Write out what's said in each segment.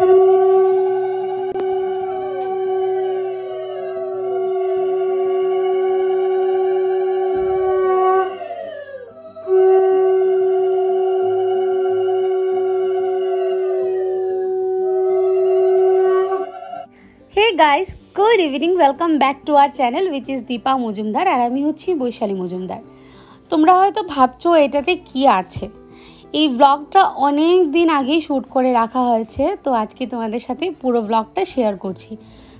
Guys good evening welcome back to our channel which is Dipa Majumdar আর আমি হচ্ছি বৈশালী মজুমদার তোমরা হয়তো ভাবছো এটাতে কি আছে এই ব্লগটা অনেক দিন আগেই শ্যুট করে রাখা হয়েছে তো আজকে তোমাদের সাথে পুরো ব্লগটা শেয়ার করছি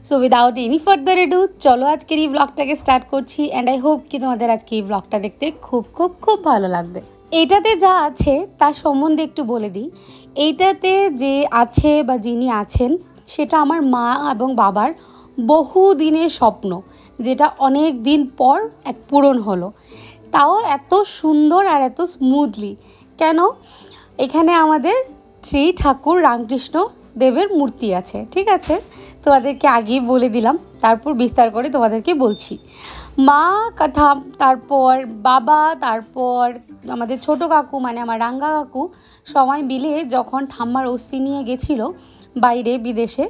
so without any further ado চলো আজকের এই ব্লগটাকে স্টার্ট করছি অ্যান্ড আই হোপ কি তোমাদের আজকে এই ব্লগটা দেখতে খুব খুব খুব ভালো লাগবে এটাতে যা আছে তার সম্বন্ধে একটু বলে দিই এইটাতে যে আছে বা যিনি আছেন সেটা আমার মা এবং বাবার বহু দিনের স্বপ্ন যেটা অনেক দিন পর এক পূরণ হলো তাও এত সুন্দর আর এত স্মুথলি কেন এখানে আমাদের শ্রী ঠাকুর রামকৃষ্ণ দেবের মূর্তি আছে ঠিক আছে তোমাদেরকে আগেই বলে দিলাম তারপর বিস্তার করে তোমাদেরকে বলছি মা কথা তারপর বাবা তারপর আমাদের ছোট কাকু মানে আমার রাঙ্গা কাকু সময় মিলে যখন ঠাম্মার অস্থি নিয়ে গেছিল বাইরে বিদেশে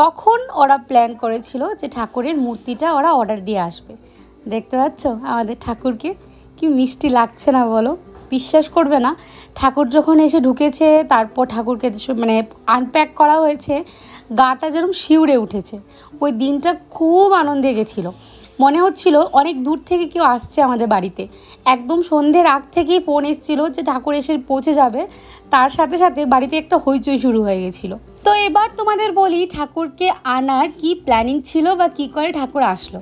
তখন ওরা প্ল্যান করেছিল যে ঠাকুরের মূর্তিটা ওরা অর্ডার দিয়ে আসবে দেখতে পাচ্ছ আমাদের ঠাকুরকে কি মিষ্টি লাগছে না বলো বিশ্বাস করবে না ঠাকুর যখন এসে ঢুকেছে তারপর ঠাকুরকে মানে আনপ্যাক করা হয়েছে গাটা যেরকম শিউরে উঠেছে ওই দিনটা খুব আনন্দে গেছিলো মনে হচ্ছিল অনেক দূর থেকে কেউ আসছে আমাদের বাড়িতে একদম সন্ধ্যের আগ থেকেই ফোন এসেছিলো যে ঠাকুর এসে পৌঁছে যাবে তার সাথে সাথে বাড়িতে একটা হইচই শুরু হয়ে গেছিলো তো এবার তোমাদের বলি ঠাকুরকে আনার কি প্ল্যানিং ছিল বা কি করে ঠাকুর আসলো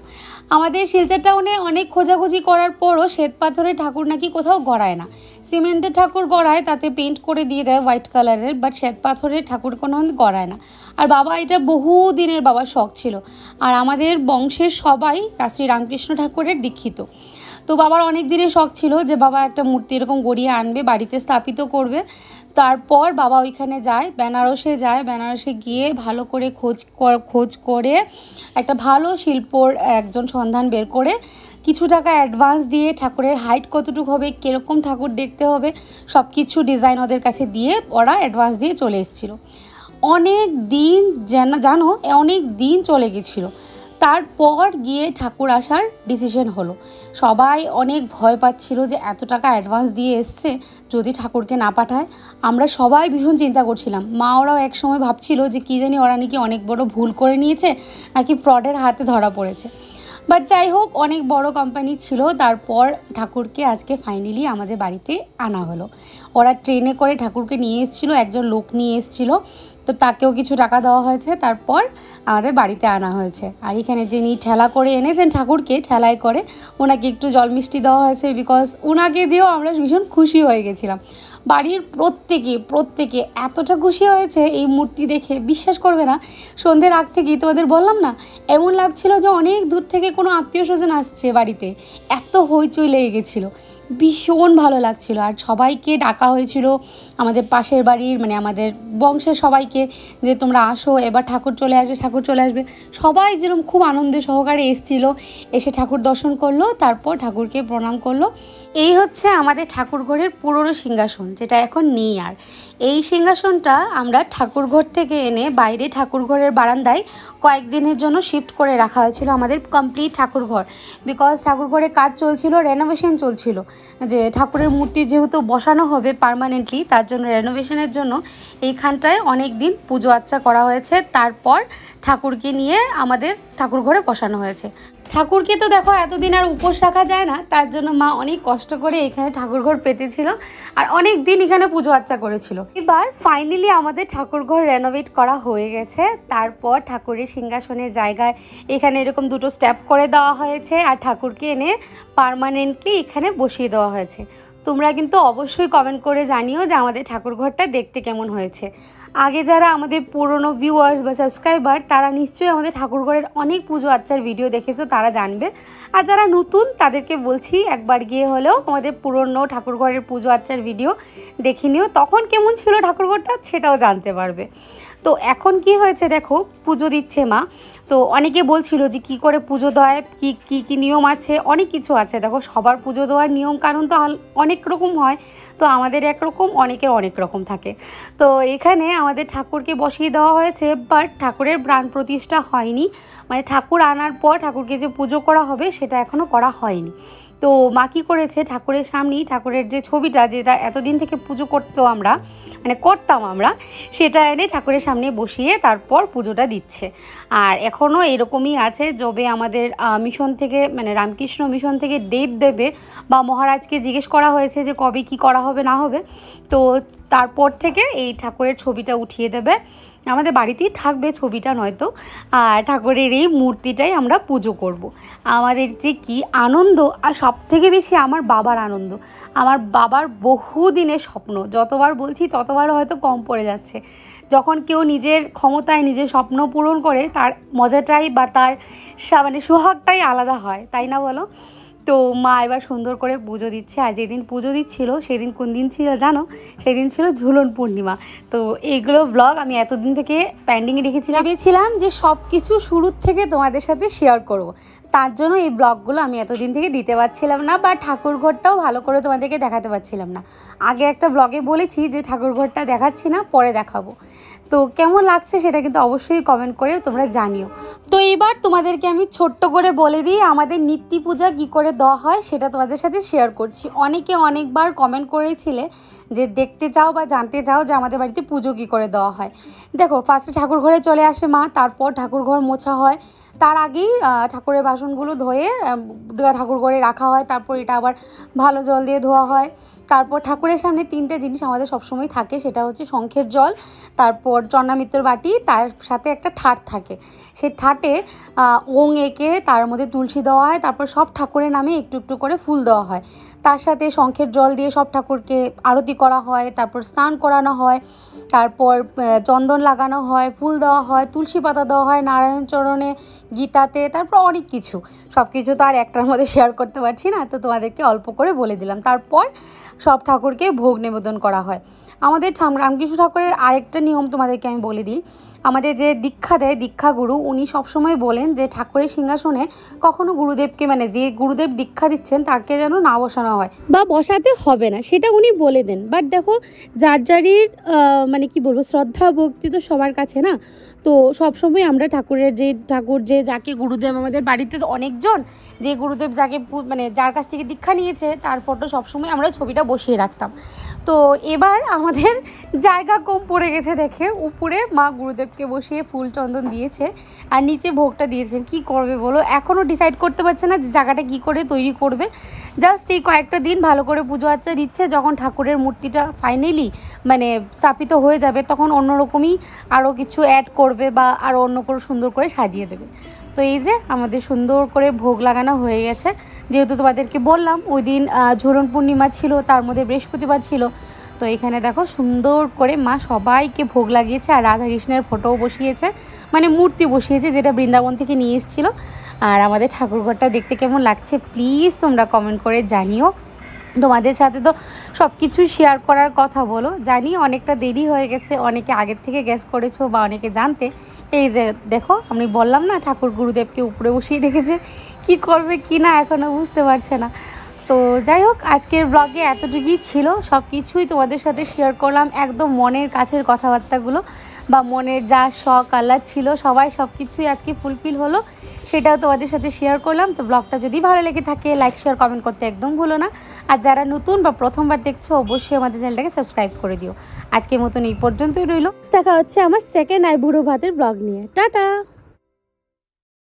আমাদের শিলচর টাউনে অনেক খোঁজাখুঁজি করার পরও শ্বেত পাথরের ঠাকুর নাকি কোথাও গড়ায় না সিমেন্টের ঠাকুর গড়ায় তাতে পেন্ট করে দিয়ে দেয় হোয়াইট কালারের বাট শ্বেত পাথরের ঠাকুর কোনো গড়ায় না আর বাবা এটা বহু দিনের বাবার শখ ছিল আর আমাদের বংশের সবাই শ্রী রামকৃষ্ণ ঠাকুরের দীক্ষিত তো বাবার অনেক দিনের শখ ছিল যে বাবা একটা মূর্তি এরকম গড়িয়ে আনবে বাড়িতে স্থাপিত করবে তারপর বাবা ওইখানে যায় বেনারসে যায় বেনারসে গিয়ে ভালো করে খোঁজ খোঁজ করে একটা ভালো শিল্পর একজন সন্ধান বের করে কিছু টাকা অ্যাডভান্স দিয়ে ঠাকুরের হাইট কতটুকু হবে কীরকম ঠাকুর দেখতে হবে সব কিছু ডিজাইন ওদের কাছে দিয়ে ওরা অ্যাডভান্স দিয়ে চলে এসেছিলো অনেক দিন জানো অনেক দিন চলে গেছিলো তারপর গিয়ে ঠাকুর আসার ডিসিশন হলো সবাই অনেক ভয় পাচ্ছিল যে এত টাকা অ্যাডভান্স দিয়ে এসছে যদি ঠাকুরকে না পাঠায় আমরা সবাই ভীষণ চিন্তা করছিলাম মা ওরাও একসময় ভাবছিল যে কী জানি ওরা নাকি অনেক বড় ভুল করে নিয়েছে নাকি ফ্রডের হাতে ধরা পড়েছে বাট যাই হোক অনেক বড় কোম্পানি ছিল তারপর ঠাকুরকে আজকে ফাইনালি আমাদের বাড়িতে আনা হলো ওরা ট্রেনে করে ঠাকুরকে নিয়ে এসেছিলো একজন লোক নিয়ে এসেছিলো তো তাকেও কিছু টাকা দেওয়া হয়েছে তারপর আমাদের বাড়িতে আনা হয়েছে আর এখানে যিনি ঠেলা করে এনেছেন ঠাকুরকে ঠেলায় করে ওনাকে একটু জল মিষ্টি দেওয়া হয়েছে বিকজ ওনাকে দিয়েও আমরা ভীষণ খুশি হয়ে গেছিলাম বাড়ির প্রত্যেকে প্রত্যেকে এতটা খুশি হয়েছে এই মূর্তি দেখে বিশ্বাস করবে না সন্ধ্যের আগ থেকেই তোমাদের বললাম না এমন লাগছিল যে অনেক দূর থেকে কোনো আত্মীয় স্বজন আসছে বাড়িতে এত হইচই লেগে গেছিলো ভীষণ ভালো লাগছিল আর সবাইকে ডাকা হয়েছিল আমাদের পাশের বাড়ির মানে আমাদের বংশের সবাইকে যে তোমরা আসো এবার ঠাকুর চলে আসবে ঠাকুর চলে আসবে সবাই যেরকম খুব আনন্দ সহকারে এসছিল এসে ঠাকুর দর্শন করলো তারপর ঠাকুরকে প্রণাম করলো এই হচ্ছে আমাদের ঠাকুরঘরের পুরনো সিংহাসন যেটা এখন নেই আর এই সিংহাসনটা আমরা ঠাকুরঘর থেকে এনে বাইরে ঠাকুরঘরের বারান্দায় কয়েকদিনের জন্য শিফট করে রাখা হয়েছিল আমাদের কমপ্লিট ঠাকুরঘর বিকজ ঠাকুরঘরে কাজ চলছিল রেনোভেশন চলছিল যে ঠাকুরের মূর্তি যেহেতু বসানো হবে পারমানেন্টলি তার জন্য রেনোভেশনের জন্য এইখানটায় অনেক দিন পুজো আচ্ছা করা হয়েছে তারপর ঠাকুরকে নিয়ে আমাদের ঠাকুর ঘরে বসানো হয়েছে ঠাকুরকে তো দেখো এতদিন আর উপোস রাখা যায় না তার জন্য মা অনেক কষ্ট করে এখানে ঠাকুরঘর পেতেছিল আর অনেক দিন এখানে পুজো আর্চা করেছিল এবার ফাইনালি আমাদের ঠাকুরঘর রেনোভেট করা হয়ে গেছে তারপর ঠাকুরের সিংহাসনের জায়গায় এখানে এরকম দুটো স্ট্যাপ করে দেওয়া হয়েছে আর ঠাকুরকে এনে পারমানেন্টলি এখানে বসিয়ে দেওয়া হয়েছে তোমরা কিন্তু অবশ্যই কমেন্ট করে জানিও যে আমাদের ঠাকুরঘরটা দেখতে কেমন হয়েছে আগে যারা আমাদের পুরনো ভিউয়ার্স বা সাবস্ক্রাইবার তারা নিশ্চয়ই আমাদের ঠাকুরঘরের অনেক পুজো আচ্ছার ভিডিও দেখেছো তারা জানবে আর যারা নতুন তাদেরকে বলছি একবার গিয়ে হলেও আমাদের পুরনো ঠাকুরঘরের পুজো আচ্ছার ভিডিও দেখে নিও তখন কেমন ছিল ঠাকুরঘরটা সেটাও জানতে পারবে তো এখন কি হয়েছে দেখো পুজো দিচ্ছে মা তো অনেকে বলছিল যে কি করে পুজো দেয় কি কি কি নিয়ম আছে অনেক কিছু আছে দেখো সবার পুজো দেওয়ার নিয়ম কারণ তো অনেক রকম হয় তো আমাদের একরকম অনেকের অনেক রকম থাকে তো এখানে আমাদের ঠাকুরকে বসিয়ে দেওয়া হয়েছে বাট ঠাকুরের প্রাণ প্রতিষ্ঠা হয়নি মানে ঠাকুর আনার পর ঠাকুরকে যে পুজো করা হবে সেটা এখনও করা হয়নি তো মা কী করেছে ঠাকুরের সামনেই ঠাকুরের যে ছবিটা যেটা এতদিন থেকে পুজো করতো আমরা মানে করতাম আমরা সেটা এনে ঠাকুরের সামনে বসিয়ে তারপর পুজোটা দিচ্ছে আর এখনও এরকমই আছে যবে আমাদের মিশন থেকে মানে রামকৃষ্ণ মিশন থেকে ডেট দেবে বা মহারাজকে জিজ্ঞেস করা হয়েছে যে কবে কি করা হবে না হবে তো তারপর থেকে এই ঠাকুরের ছবিটা উঠিয়ে দেবে আমাদের বাড়িতেই থাকবে ছবিটা নয়তো আর ঠাকুরের এই মূর্তিটাই আমরা পুজো করব। আমাদের যে কি আনন্দ আর সব থেকে বেশি আমার বাবার আনন্দ আমার বাবার বহুদিনের স্বপ্ন যতবার বলছি ততবার হয়তো কম পড়ে যাচ্ছে যখন কেউ নিজের ক্ষমতায় নিজের স্বপ্ন পূরণ করে তার মজাটাই বা তার মানে সোহাগটাই আলাদা হয় তাই না বলো তো মা এবার সুন্দর করে পুজো দিচ্ছে আর যেদিন পুজো দিচ্ছিল সেদিন কোন দিন ছিল জানো সেদিন ছিল ঝুলন পূর্ণিমা তো এইগুলো ব্লগ আমি এতদিন থেকে প্যান্ডিংয়ে রেখেছিলাম ভেবেছিলাম যে সব কিছু শুরুর থেকে তোমাদের সাথে শেয়ার করব তার জন্য এই ব্লগগুলো আমি এতদিন থেকে দিতে পারছিলাম না বা ঠাকুরঘরটাও ভালো করে তোমাদেরকে দেখাতে পারছিলাম না আগে একটা ব্লগে বলেছি যে ঠাকুরঘরটা দেখাচ্ছি না পরে দেখাবো তো কেমন লাগছে সেটা কিন্তু অবশ্যই কমেন্ট করে তোমরা জানিও তো এবার তোমাদেরকে আমি ছোট্ট করে বলে দিই আমাদের নিত্যি পূজা কী করে দেওয়া হয় সেটা তোমাদের সাথে শেয়ার করছি অনেকে অনেকবার কমেন্ট করেছিলে যে দেখতে চাও বা জানতে চাও যে আমাদের বাড়িতে পুজো কী করে দেওয়া হয় দেখো ফার্স্টে ঠাকুর ঘরে চলে আসে মা তারপর ঠাকুর ঘর মোছা হয় তার আগেই ঠাকুরের বাসনগুলো ধয়ে ঠাকুর ঘরে রাখা হয় তারপর এটা আবার ভালো জল দিয়ে ধোয়া হয় তারপর ঠাকুরের সামনে তিনটে জিনিস আমাদের সবসময় থাকে সেটা হচ্ছে শঙ্খের জল তারপর চন্নামিত্র বাটি তার সাথে একটা ঠাট থাকে সেই ঠাটে ওং এঁকে তার মধ্যে তুলসী দেওয়া হয় তারপর সব ঠাকুরের নামে একটু একটু করে ফুল দেওয়া হয় তার সাথে শঙ্খের জল দিয়ে সব ঠাকুরকে আরতি করা হয় তারপর স্নান করানো হয় তারপর চন্দন লাগানো হয় ফুল দেওয়া হয় তুলসী পাতা দেওয়া হয় নারায়ণ চরণে গীতাতে তারপর অনেক কিছু সব কিছু তো আর একটার মধ্যে শেয়ার করতে পারছি না তো তোমাদেরকে অল্প করে বলে দিলাম তারপর সব ঠাকুরকে ভোগ নিবেদন করা হয় আমাদের রামকৃষ্ণ ঠাকুরের আরেকটা নিয়ম তোমাদেরকে আমি বলে দিই আমাদের যে দীক্ষা দেয় দীক্ষাগুরু উনি সবসময় বলেন যে ঠাকুরের সিংহাসনে কখনো গুরুদেবকে মানে যে গুরুদেব দীক্ষা দিচ্ছেন তাকে যেন না বসানো হয় বা বসাতে হবে না সেটা উনি বলে দেন বাট দেখো যার যারির মানে কি বলবো শ্রদ্ধা ভক্তি তো সবার কাছে না তো সবসময় আমরা ঠাকুরের যে ঠাকুর যে যাকে গুরুদেব আমাদের বাড়িতে তো অনেকজন যে গুরুদেব যাকে মানে যার কাছ থেকে দীক্ষা নিয়েছে তার ফটো সবসময় আমরা ছবিটা বসিয়ে রাখতাম তো এবার আমাদের জায়গা কম পড়ে গেছে দেখে উপরে মা গুরুদেব ধূপকে বসিয়ে ফুল চন্দন দিয়েছে আর নিচে ভোগটা দিয়েছেন কি করবে বলো এখনও ডিসাইড করতে পারছে না যে জায়গাটা কী করে তৈরি করবে জাস্ট এই কয়েকটা দিন ভালো করে পুজো আচ্ছা দিচ্ছে যখন ঠাকুরের মূর্তিটা ফাইনালি মানে স্থাপিত হয়ে যাবে তখন অন্যরকমই আরও কিছু অ্যাড করবে বা আরও অন্য করে সুন্দর করে সাজিয়ে দেবে তো এই যে আমাদের সুন্দর করে ভোগ লাগানো হয়ে গেছে যেহেতু তোমাদেরকে বললাম ওই দিন ঝুলন পূর্ণিমা ছিল তার মধ্যে বৃহস্পতিবার ছিল তো এখানে দেখো সুন্দর করে মা সবাইকে ভোগ লাগিয়েছে আর রাধাকৃষ্ণের ফটোও বসিয়েছে মানে মূর্তি বসিয়েছে যেটা বৃন্দাবন থেকে নিয়ে এসেছিলো আর আমাদের ঠাকুরঘরটা দেখতে কেমন লাগছে প্লিজ তোমরা কমেন্ট করে জানিও তোমাদের সাথে তো সব কিছু শেয়ার করার কথা বলো জানি অনেকটা দেরি হয়ে গেছে অনেকে আগের থেকে গ্যাস করেছো বা অনেকে জানতে এই যে দেখো আমি বললাম না ঠাকুর গুরুদেবকে উপরে বসিয়ে রেখেছে কি করবে কি না এখনও বুঝতে পারছে না তো যাই হোক আজকের ব্লগে এতটুকুই ছিল সব কিছুই তোমাদের সাথে শেয়ার করলাম একদম মনের কাছের কথাবার্তাগুলো বা মনের যা শখ আহ্লাদ ছিল সবাই সব কিছুই আজকে ফুলফিল হলো সেটাও তোমাদের সাথে শেয়ার করলাম তো ব্লগটা যদি ভালো লেগে থাকে লাইক শেয়ার কমেন্ট করতে একদম ভুলো না আর যারা নতুন বা প্রথমবার দেখছো অবশ্যই আমাদের চ্যানেলটাকে সাবস্ক্রাইব করে দিও আজকের মতন এই পর্যন্তই রইল দেখা হচ্ছে আমার সেকেন্ড আইবুড়ো ভাতের ব্লগ নিয়ে টাটা